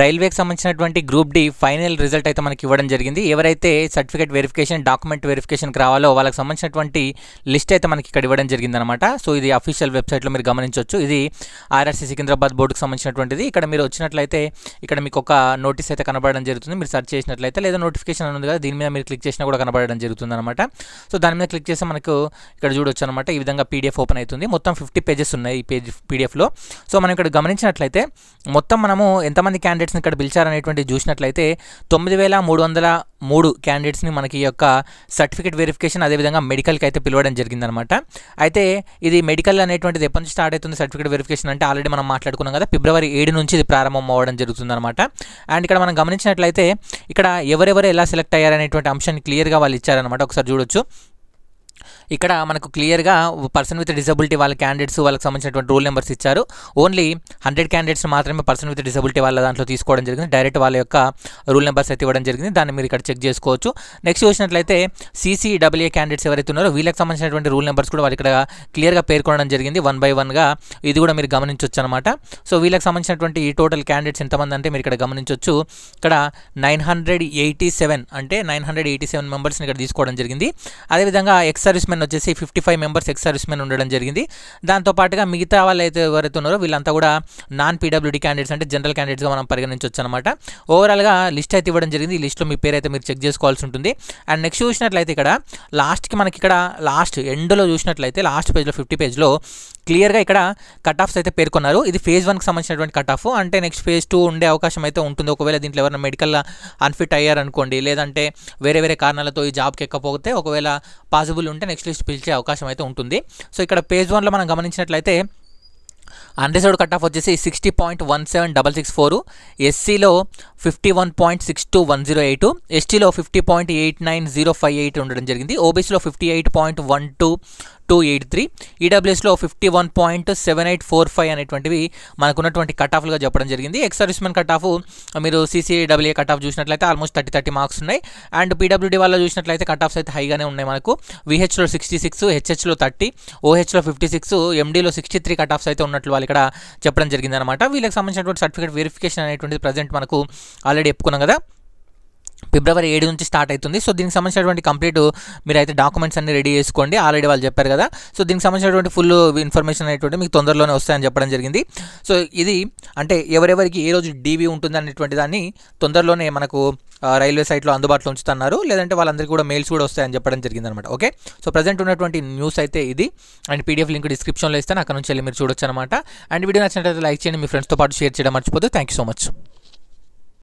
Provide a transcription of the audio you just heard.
రైల్వేకి సంబంధించినటువంటి group D final result అయితే మనకి ఇవ్వడం జరిగింది ఎవరైతే సర్టిఫికేట్ వెరిఫికేషన్ డాక్యుమెంట్ వెరిఫికేషన్కి రావాలో వాళ్ళకి సంబంధించినటువంటి లిస్ట్ అయితే మనకి ఇక్కడ ఇవ్వడం జరిగిందనమాట సో ఇది అఫీషియల్ వెబ్సైట్లో మీరు గమనించవచ్చు ఇది ఆర్ఆర్సీ సికింద్రాబాద్ బోర్డుకి సంబంధించినటువంటిది ఇక్కడ మీరు వచ్చినట్లయితే ఇక్కడ మీకు ఒక నోటీస్ అయితే కనబడడం జరుగుతుంది మీరు సెర్చ్ చేసినట్లయితే లేదా నోటిఫికేషన్ ఉంది కదా దీని మీద మీరు క్లిక్ చేసినా కూడా కనబడడం జరుగుతుంది అనమాట సో దాని మీద క్లిక్ చేస్తే మనకు ఇక్కడ చూడొచ్చు అనమాట ఈ విధంగా పీడిఎఫ్ ఓపెన్ అవుతుంది మొత్తం ఫిఫ్టీ పేజెస్ ఉన్నాయి ఈ పేజ్ పీడిఎఫ్లో సో మనం ఇక్కడ గమనించినట్లయితే మొత్తం మనము ఎంతమంది క్యాండిడేట్ క్యాండిడేట్స్ని ఇక్కడ పిలిచారనేటువంటి చూసినట్లయితే తొమ్మిది వేల మూడు వందల మూడు క్యాండిడేట్స్ని మనకి ఈ యొక్క సర్టిఫికేట్ వెరిఫికేషన్ అదేవిధంగా మెడికల్కి అయితే పిలవడం జరిగిందనమాట అయితే ఇది మెడికల్ అనేటువంటిది ఎప్పటి నుంచి స్టార్ట్ అవుతుంది సర్టిఫికేట్ వెరిఫికేషన్ అంటే ఆల్రెడీ మనం మాట్లాడుకున్నాం కదా ఫిబ్రవరి ఏడు నుంచి ఇది ప్రారంభం అవ్వడం జరుగుతుందనమాట అండ్ ఇక్కడ మనం గమనించినట్లయితే ఇక్కడ ఎవరెవరు ఎలా సెలెక్ట్ అయ్యారనేటువంటి అంశాన్ని క్లియర్గా వాళ్ళు ఇచ్చారనమాట ఒకసారి చూడొచ్చు ఇక్కడ మనకు క్లియర్గా పర్సన్ విత్ డిసబిలిటీ వాళ్ళ క్యాండిడేట్స్ వాళ్ళకి సంబంధించినటువంటి రూల్ నెంబర్స్ ఇచ్చారు ఓన్లీ హండ్రెడ్ క్యాండిడేట్స్ మాత్రమే పర్సన్ విత్ డిసబిలిటీ వాళ్ళ దాంట్లో తీసుకోవడం జరిగింది డైరెక్ట్ వాళ్ళ యొక్క రూల్ నెంబర్స్ అయితే ఇవ్వడం జరిగింది దాన్ని మీరు ఇక్కడ చెక్ చేసుకోవచ్చు నెక్స్ట్ చూసినట్లయితే సీసీడబ్ల్యూఏ క్యాండిడేట్స్ ఎవరైతే ఉన్నారో వీళ్ళకి సంబంధించినటువంటి రూల్ నెంబర్స్ కూడా వాళ్ళు ఇక్కడ క్లియర్గా పేర్కొనడం జరిగింది వన్ బై వన్గా ఇది కూడా మీరు గమనించవచ్చు అనమాట సో వీళ్ళకి సంబంధించినటువంటి ఈ టోటల్ క్యాండిడేట్స్ ఎంతమంది అంటే మీరు ఇక్కడ గమనించవచ్చు ఇక్కడ నైన్ హండ్రెడ్ ఎయిటీ సెవెన్ అంటే నైన్ హండ్రెడ్ ఎయిటీ సెవెన్ మెంబర్స్ని ఇక్కడ తీసుకోవడం జరిగింది అదేవిధంగా ఎక్స్ సర్వీస్ సర్వీస్మెన్ వచ్చేసి fifty five members ex servicemen ఉండడం జరిగింది దాంతోపాటుగా మిగతా వాళ్ళు అయితే ఎవరైతే ఉన్నారో వీళ్ళంతా కూడా నాన్ పీడబ్ల్యూడీ క్యాండిడేట్స్ అంటే జనరల్ క్యాండిడేట్స్గా మనం పరిగణించవచ్చు అనమాట ఓవరాల్గా లిస్ట్ అయితే ఇవ్వడం జరిగింది ఈ లిస్ట్లో మీ పేరు అయితే మీరు చెక్ చేసుకోవాల్సి ఉంటుంది అండ్ నెక్స్ట్ చూసినట్లయితే ఇక్కడ లాస్ట్కి మనకి ఇక్కడ లాస్ట్ ఎండ్లో చూసినట్లయితే లాస్ట్ పేజ్లో ఫిఫ్టీ పేజ్లో క్లియర్గా ఇక్కడ కట్ ఆఫ్స్ అయితే పేర్కొన్నారు ఇది ఫేజ్ వన్కి సంబంధించినటువంటి కట్ ఆఫ్ అంటే నెక్స్ట్ ఫేజ్ టూ ఉండే అవకాశం అయితే ఉంటుంది ఒకవేళ దీంట్లో ఎవరైనా మెడికల్ అన్ఫిట్ అయ్యారనుకోండి లేదంటే వేరే వేరే కారణాలతో ఈ జాబ్కి ఎక్కకపోతే ఒకవేళ పాసిబుల్ ఉంటే నెక్స్ట్ మెరిట్ లిస్ట్ పిలిచే అవకాశం అయితే ఉంటుంది సో ఇక్కడ పేజ్ వన్లో మనం గమనించినట్లయితే అన్రిజర్వ్డ్ కట్ ఆఫ్ వచ్చేసి sixty point one seven double six four ఎస్సీలో fifty one point six two one zero eight ఎస్టీలో fifty point eight nine zero five eight ఉండడం జరిగింది ఓబీసీలో fifty eight point one two two eight three ఈడబ్ల్యూఎస్లో fifty one point seven eight four five అనేటువంటివి మనకున్నటువంటి cut ఆఫ్లుగా చెప్పడం జరిగింది ex servicemen cut off మీరు సీసీడబ్ల్యూఏ కట్ ఆఫ్ చూసినట్లయితే ఆల్మోస్ట్ థర్టీ థర్టీ మార్క్స్ ఉన్నాయి అండ్ పీడబ్ల్యూడీ వాళ్ళ చూసినట్లయితే కట్ ఆఫ్స్ అయితే హైగానే ఉన్నాయి మనకు విహెచ్లో సిక్స్టీ సిక్స్ హెచ్హెచ్లో థర్టీ ఓహెచ్లో ఫిఫ్టీ సిక్స్ ఎండీలో సిక్స్టీ త్రీ కట్ ఆఫ్స్ అయితే ఉన్నట్లు వాళ్ళు ఇక్కడ చెప్పడం జరిగిందనమాట వీళ్ళకి సంబంధించినటువంటి సర్టిఫికేట్ వెరిఫికేషన్ అనేటువంటిది ప్రజెంట్ మనకు ఆల్రెడీ చెప్పుకున్నాం కదా ఫిబ్రవరి ఏడు నుంచి స్టార్ట్ అవుతుంది సో దీనికి సంబంధించినటువంటి కంప్లీట్ మీరైతే డాక్యుమెంట్స్ అన్ని రెడీ చేసుకోండి ఆల్రెడీ వాళ్ళు చెప్పారు కదా సో దీనికి సంబంధించినటువంటి ఫుల్ ఇన్ఫర్మేషన్ అనేటువంటి మీకు తొందరలోనే వస్తాయని చెప్పడం జరిగింది సో ఇది అంటే ఎవరెవరికి ఏ రోజు డీవీ ఉంటుంది అనేటువంటి దాన్ని తొందరలోనే మనకు రైల్వే సైట్లో అందుబాటులో ఉంచుతున్నారు లేదంటే వాళ్ళందరికీ కూడా మెయిల్స్ కూడా వస్తాయని చెప్పడం జరిగింది అనమాట ఓకే సో ప్రజెంట్ ఉన్నటువంటి న్యూస్ అయితే ఇది అండ్ పీడిఎఫ్ లింక్ డిస్క్రిప్షన్లో ఇస్తాను అక్కడ నుంచి వెళ్ళి మీరు చూడొచ్చు అనమాట అండ్ వీడియో నచ్చినట్లయితే లైక్ చేయండి మీ ఫ్రెండ్స్తో పాటు షేర్ చేయడం మర్చిపోతే థ్యాంక్ యూ సో మచ్